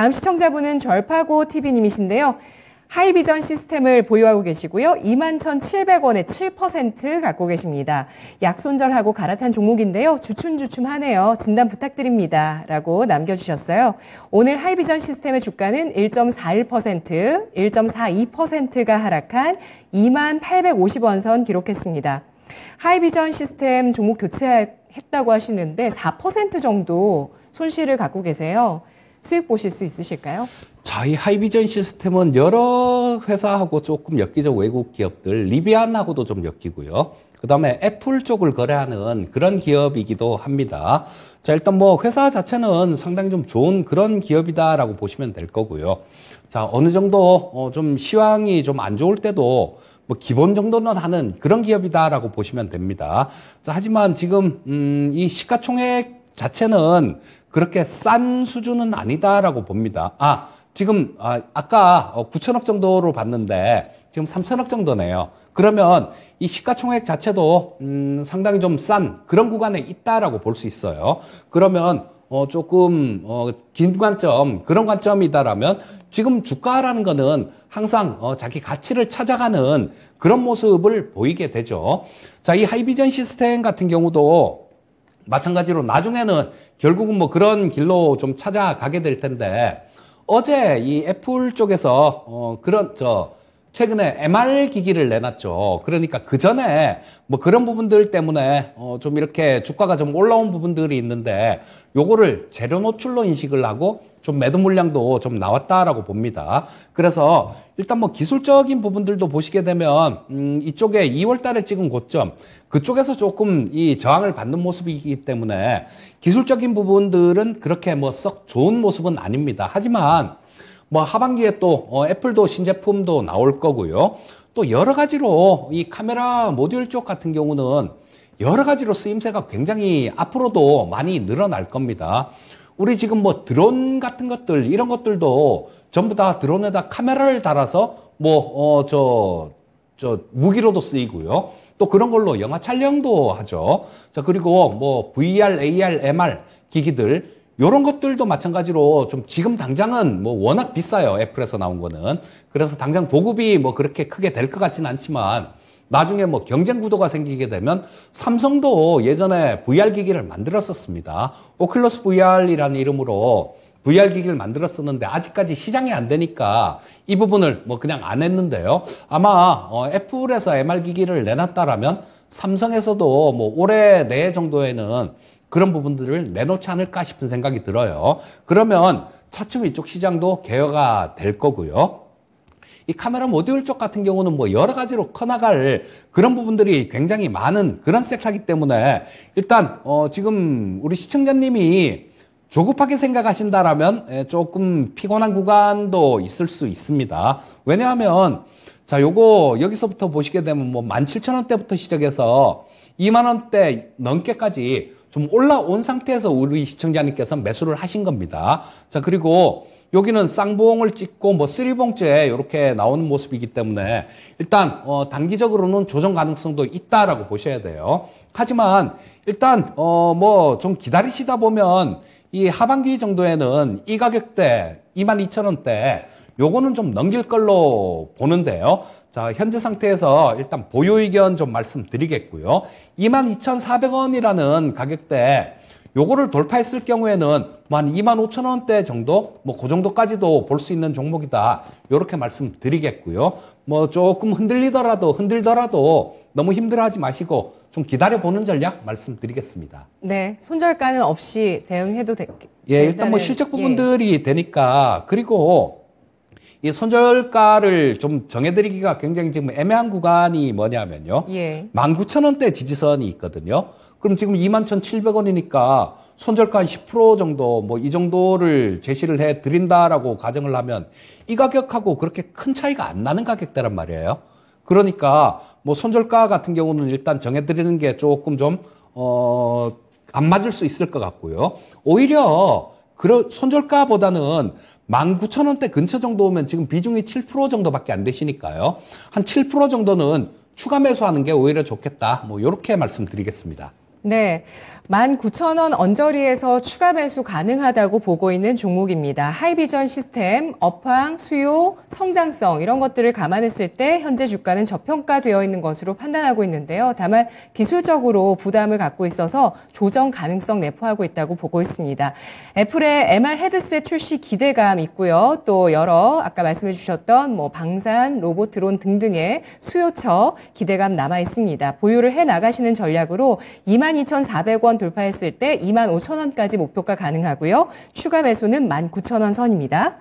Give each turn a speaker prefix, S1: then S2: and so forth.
S1: 다음 시청자분은 절파고 TV님이신데요. 하이비전 시스템을 보유하고 계시고요. 21,700원에 7% 갖고 계십니다. 약손절하고 갈아탄 종목인데요. 주춤주춤하네요. 진단 부탁드립니다. 라고 남겨주셨어요. 오늘 하이비전 시스템의 주가는 1.41%, 1.42%가 하락한 28,850원 선 기록했습니다. 하이비전 시스템 종목 교체했다고 하시는데 4% 정도 손실을 갖고 계세요. 수익 보실 수 있으실까요?
S2: 저희 하이비전 시스템은 여러 회사하고 조금 엮이죠. 외국 기업들. 리비안하고도 좀 엮이고요. 그 다음에 애플 쪽을 거래하는 그런 기업이기도 합니다. 자, 일단 뭐 회사 자체는 상당히 좀 좋은 그런 기업이다라고 보시면 될 거고요. 자, 어느 정도 어, 좀 시황이 좀 안 좋을 때도 뭐 기본 정도는 하는 그런 기업이다라고 보시면 됩니다. 자, 하지만 지금, 음, 이 시가총액 자체는 그렇게 싼 수준은 아니다라고 봅니다. 아, 지금 아, 아까 9천억 어, 정도로 봤는데 지금 3천억 정도네요. 그러면 이 시가총액 자체도 음, 상당히 좀 싼 그런 구간에 있다라고 볼 수 있어요. 그러면 어, 조금 어, 긴 관점 그런 관점이다라면 지금 주가라는 거는 항상 어, 자기 가치를 찾아가는 그런 모습을 보이게 되죠. 자, 이 하이비전 시스템 같은 경우도 마찬가지로 나중에는 결국은 뭐 그런 길로 좀 찾아가게 될 텐데 어제 이 애플 쪽에서 어 그런 저 최근에 MR 기기를 내놨죠. 그러니까 그 전에 뭐 그런 부분들 때문에 어좀 이렇게 주가가 좀 올라온 부분들이 있는데 요거를 재료 노출로 인식을 하고 좀 매도 물량도 좀 나왔다라고 봅니다. 그래서 일단 뭐 기술적인 부분들도 보시게 되면 음 이쪽에 2월 달에 찍은 고점 그쪽에서 조금 이 저항을 받는 모습이기 때문에 기술적인 부분들은 그렇게 뭐 썩 좋은 모습은 아닙니다. 하지만 뭐 하반기에 또 어, 애플도 신제품도 나올 거고요. 또 여러 가지로 이 카메라 모듈 쪽 같은 경우는 여러 가지로 쓰임새가 굉장히 앞으로도 많이 늘어날 겁니다. 우리 지금 뭐 드론 같은 것들 이런 것들도 전부 다 드론에다 카메라를 달아서 뭐 어 저저 저 무기로도 쓰이고요. 또 그런 걸로 영화 촬영도 하죠. 자 그리고 뭐 VR, AR, MR 기기들 이런 것들도 마찬가지로 좀 지금 당장은 뭐 워낙 비싸요. 애플에서 나온 거는. 그래서 당장 보급이 뭐 그렇게 크게 될 것 같지는 않지만 나중에 뭐 경쟁 구도가 생기게 되면 삼성도 예전에 VR 기기를 만들었었습니다. 오클러스 VR이라는 이름으로 VR 기기를 만들었었는데 아직까지 시장이 안 되니까 이 부분을 뭐 그냥 안 했는데요. 아마 어, 애플에서 MR 기기를 내놨다라면 삼성에서도 뭐 올해 내 정도에는 그런 부분들을 내놓지 않을까 싶은 생각이 들어요. 그러면 차츰 이쪽 시장도 개화가될 거고요. 이 카메라 모듈 쪽 같은 경우는 뭐 여러 가지로 커나갈 그런 부분들이 굉장히 많은 그런 섹터이기 때문에 일단 어 지금 우리 시청자님이 조급하게 생각하신다라면 예, 조금 피곤한 구간도 있을 수 있습니다. 왜냐하면 자 요거 여기서부터 보시게 되면 뭐 17,000원대부터 시작해서 2만원대 넘게까지 좀 올라온 상태에서 우리 시청자님께서 매수를 하신 겁니다. 자, 그리고 여기는 쌍봉을 찍고 뭐 쓰리봉째 이렇게 나오는 모습이기 때문에 일단 어 단기적으로는 조정 가능성도 있다라고 보셔야 돼요. 하지만 일단 어 뭐 좀 기다리시다 보면 이 하반기 정도에는 이 가격대 22,000원대 요거는 좀 넘길 걸로 보는데요. 자, 현재 상태에서 일단 보유 의견 좀 말씀드리겠고요. 22,400원이라는 가격대 요거를 돌파했을 경우에는 뭐한 25,000원대 정도 뭐 그 정도까지도 볼 수 있는 종목이다. 요렇게 말씀드리겠고요. 뭐 조금 흔들리더라도 흔들더라도 너무 힘들어하지 마시고 좀 기다려보는 전략 말씀드리겠습니다.
S1: 네, 손절가는 없이 대응해도 되, 겠 예,
S2: 일단 뭐 실적 예. 부분들이 예. 되니까 그리고 이 손절가를 좀 정해드리기가 굉장히 지금 애매한 구간이 뭐냐면요. 예. 19,000원대 지지선이 있거든요. 그럼 지금 21,700원이니까 손절가 10% 정도 뭐 이 정도를 제시를 해 드린다라고 가정을 하면 이 가격하고 그렇게 큰 차이가 안 나는 가격대란 말이에요. 그러니까 뭐 손절가 같은 경우는 일단 정해드리는 게 조금 좀, 어, 안 맞을 수 있을 것 같고요. 오히려 그러 손절가보다는 19,000원대 근처 정도 면 지금 비중이 7% 정도밖에 안 되시니까요. 한 7% 정도는 추가 매수하는 게 오히려 좋겠다. 뭐요렇게 말씀드리겠습니다.
S1: 네. 19,000원 언저리에서 추가 매수 가능하다고 보고 있는 종목입니다. 하이비전 시스템, 업황, 수요, 성장성 이런 것들을 감안했을 때 현재 주가는 저평가되어 있는 것으로 판단하고 있는데요. 다만 기술적으로 부담을 갖고 있어서 조정 가능성 내포하고 있다고 보고 있습니다. 애플의 MR 헤드셋 출시 기대감 있고요. 또 여러 아까 말씀해 주셨던 뭐 방산, 로봇 드론 등등의 수요처 기대감 남아 있습니다. 보유를 해 나가시는 전략으로 22,400원 돌파했을 때 2만 5천 원까지 목표가 가능하고요. 추가 매수는 1만 9천 원 선입니다.